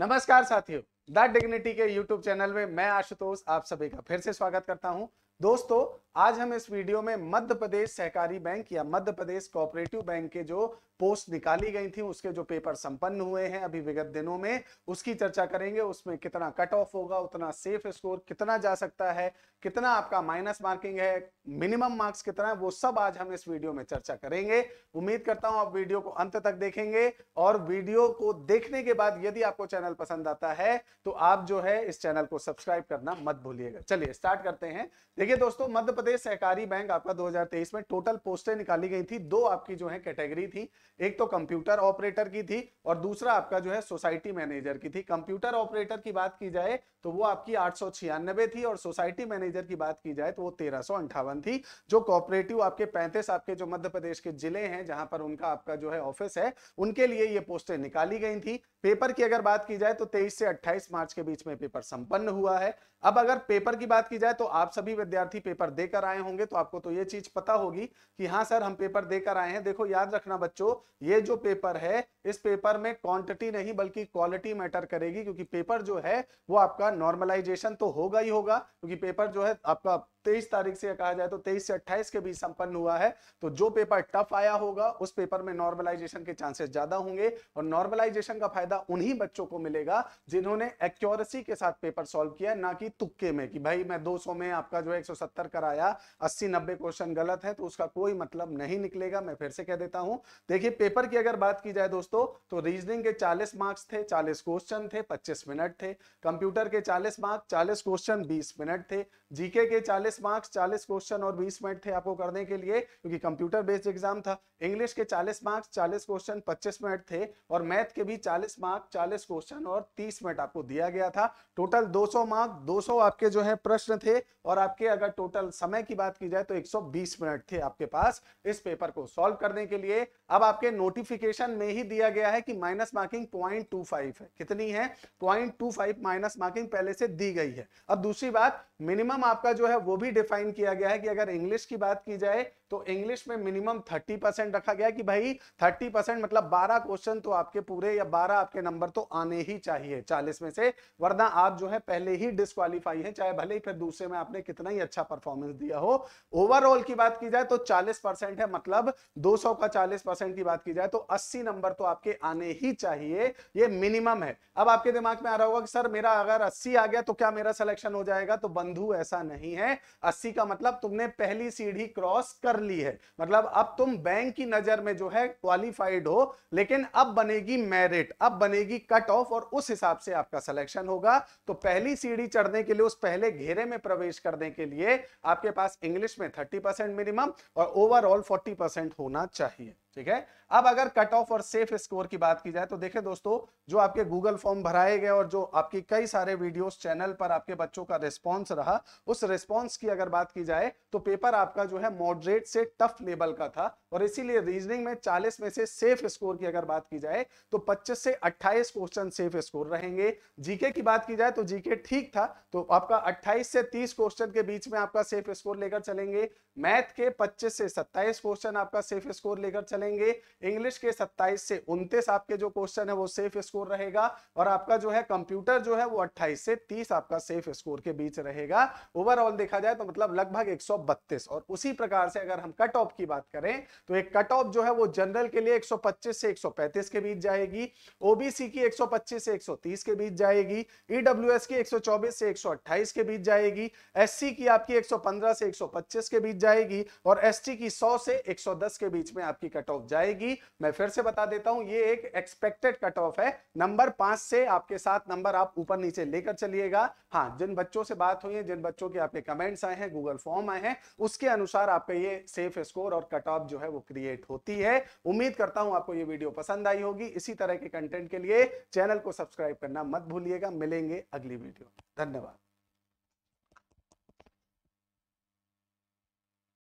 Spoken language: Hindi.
नमस्कार साथियों द डिग्निटी के यूट्यूब चैनल में मैं आशुतोष आप सभी का फिर से स्वागत करता हूं दोस्तों आज हम इस वीडियो में मध्य प्रदेश सहकारी बैंक या मध्य प्रदेश कोऑपरेटिव बैंक के जो पोस्ट निकाली गई थी उसके जो पेपर संपन्न हुए हैं अभी विगत दिनों में उसकी चर्चा करेंगे उसमें कितना कट ऑफ होगा उतना सेफ स्कोर कितना जा सकता है कितना आपका माइनस मार्किंग है मिनिमम मार्क्स कितना है वो सब आज हम इस वीडियो में चर्चा करेंगे उम्मीद करता हूं आप वीडियो को अंत तक देखेंगे और वीडियो को देखने के बाद यदि आपको चैनल पसंद आता है तो आप जो है इस चैनल को सब्सक्राइब करना मत भूलिएगा चलिए स्टार्ट करते हैं देखिए दोस्तों मध्य प्रदेश सहकारी बैंक आपका दो में टोटल पोस्टें निकाली गई थी दो आपकी जो है कैटेगरी थी एक तो कंप्यूटर ऑपरेटर की थी और दूसरा आपका जो है सोसाइटी मैनेजर की थी कंप्यूटर ऑपरेटर की बात की जाए तो वो आपकी आठ थी और सोसाइटी मैनेजर की बात की जाए तो वो तेरह थी जो कॉपरेटिव आपके पैंतीस आपके जो मध्य प्रदेश के जिले हैं जहां पर उनका आपका जो है ऑफिस है उनके लिए ये पोस्टें निकाली गई थी पेपर की अगर बात की जाए तो 23 से 28 मार्च के बीच में पेपर संपन्न हुआ है अब अगर पेपर की बात की जाए तो आप सभी विद्यार्थी पेपर देकर आए होंगे तो आपको तो ये चीज पता होगी कि हाँ सर हम पेपर देकर आए हैं देखो याद रखना बच्चों ये जो पेपर है इस पेपर में क्वांटिटी नहीं बल्कि क्वालिटी मैटर करेगी क्योंकि पेपर जो है वो आपका नॉर्मलाइजेशन तो होगा ही होगा क्योंकि पेपर जो है आपका तेईस तारीख से कहा जाए तो तेईस से अट्ठाईस के बीच संपन्न हुआ है तो जो पेपर टफ आया होगा उस पेपर में नॉर्मलाइजेशन के चांसेस ज्यादा होंगे और नॉर्मलाइजेशन का फायदा उन्हीं बच्चों को मिलेगा जिन्होंने एक्यूरेसी के साथ पेपर सॉल्व किया ना कि तुक्के में कि भाई मैं 200 में आपका जो है 170 कराया 80 90 क्वेश्चन गलत है तो उसका कोई मतलब नहीं निकलेगा मैं फिर से कह देता हूं देखिए पेपर की अगर बात की जाए दोस्तों तो रीजनिंग के चालीस मार्क्स थे चालीस क्वेश्चन थे पच्चीस मिनट थे कंप्यूटर के चालीस मार्क्स चालीस क्वेश्चन बीस मिनट थे जीके के 40 40 मार्क्स 40 क्वेश्चन और 20 मिनट थे आपको करने के लिए क्योंकि कंप्यूटर बेस्ड एग्जाम था इंग्लिश के 40 मार्क्स 40 क्वेश्चन 25 मिनट थे और मैथ के भी 40 मार्क्स 40 क्वेश्चन और 30 मिनट आपको दिया गया था टोटल 200 मार्क 200 आपके जो है प्रश्न थे और आपके अगर टोटल समय की बात की जाए तो 120 मिनट थे आपके पास इस पेपर को सॉल्व करने के लिए अब आपके नोटिफिकेशन में ही दिया गया है कि minus marking point two five है कितनी है point two five minus marking पहले से दी गई है अब दूसरी बात मिनिमम आपका जो है वो भी डिफाइन किया गया है कि अगर इंग्लिश की बात की जाए तो इंग्लिश में मिनिमम थर्टी परसेंट रखा गया कि भाई थर्टी परसेंट मतलब बारह क्वेश्चन तो आपके पूरे या बारह आपके नंबर तो आने ही चाहिए चालीस में से वरना आप जो है पहले ही डिस्कालीफाई है चाहे भले ही फिर दूसरे में आपने कितना ही अच्छा परफॉर्मेंस दिया हो ओवरऑल की बात की जाए तो चालीस परसेंट है मतलब दो का चालीस परसेंट की बात की जाए तो अस्सी नंबर तो आपके आने ही चाहिए ये मिनिमम है अब आपके दिमाग में आ रहा होगा कि सर मेरा अगर अस्सी आ गया तो क्या मेरा सिलेक्शन हो जाएगा तो बंधु ऐसा नहीं है अस्सी का मतलब तुमने पहली सीढ़ी क्रॉस कर ली है मतलब अब तुम बैंक की नजर में जो है क्वालिफाइड हो लेकिन अब बनेगी मेरिट अब बनेगी कट ऑफ और उस हिसाब से आपका सिलेक्शन होगा तो पहली सीढ़ी चढ़ने के लिए उस पहले घेरे में प्रवेश करने के लिए आपके पास इंग्लिश में थर्टी मिनिमम और ओवरऑल फोर्टी होना चाहिए ठीक है अब अगर कट ऑफ और सेफ स्कोर की बात की जाए तो देखें दोस्तों जो आपके गूगल फॉर्म भराए गए और जो आपकी कई सारे वीडियोस चैनल पर आपके बच्चों का रिस्पांस रहा उस रिस्पांस की अगर बात की जाए तो पेपर आपका जो है मॉडरेट से टफ लेवल का था और इसीलिए रीजनिंग में 40 में से सेफ स्कोर की अगर बात की जाए तो पच्चीस से अट्ठाईस क्वेश्चन सेफ स्कोर रहेंगे जीके की बात की जाए तो जीके ठीक था तो आपका अट्ठाईस से तीस क्वेश्चन के बीच में आपका सेफ स्कोर लेकर चलेंगे मैथ के पच्चीस से सत्ताईस क्वेश्चन आपका सेफ स्कोर लेकर चलेंगे बनेंगे इंग्लिश के 27 से 29 आपके जो क्वेश्चन है वो सेफ स्कोर रहेगा और आपका जो है कंप्यूटर जो है वो 28 से 30 आपका सेफ स्कोर के बीच रहेगा ओवरऑल देखा जाए तो मतलब लगभग एक और उसी प्रकार से अगर हम कट ऑफ की बात करें तो एक कट ऑफ जो है वो जनरल के लिए एक से एक के बीच जाएगी ओबीसी की एक से एक के बीच जाएगी ईडब्ल्यू की एक से एक के बीच जाएगी एससी की आपकी 115 से 125 के बीच जाएगी और एसटी की 100 से 110 के बीच में आपकी कट ऑफ जाएगी मैं फिर से बता देता हूं ये एक एक्सपेक्टेड कट ऑफ है नंबर पांच से आपके साथ नंबर आप ऊपर नीचे लेकर चलिएगा हाँ जिन बच्चों से बात हुई है जिन बच्चों के आपके कमेंट्स आए हैं गूगल फॉर्म आए हैं उसके अनुसार आपका ये सेफ स्कोर और कट ऑफ जो है वो क्रिएट होती है उम्मीद करता हूं आपको ये वीडियो पसंद आई होगी इसी तरह के कंटेंट के लिए चैनल को सब्सक्राइब करना मत भूलिएगा मिलेंगे अगली वीडियो धन्यवाद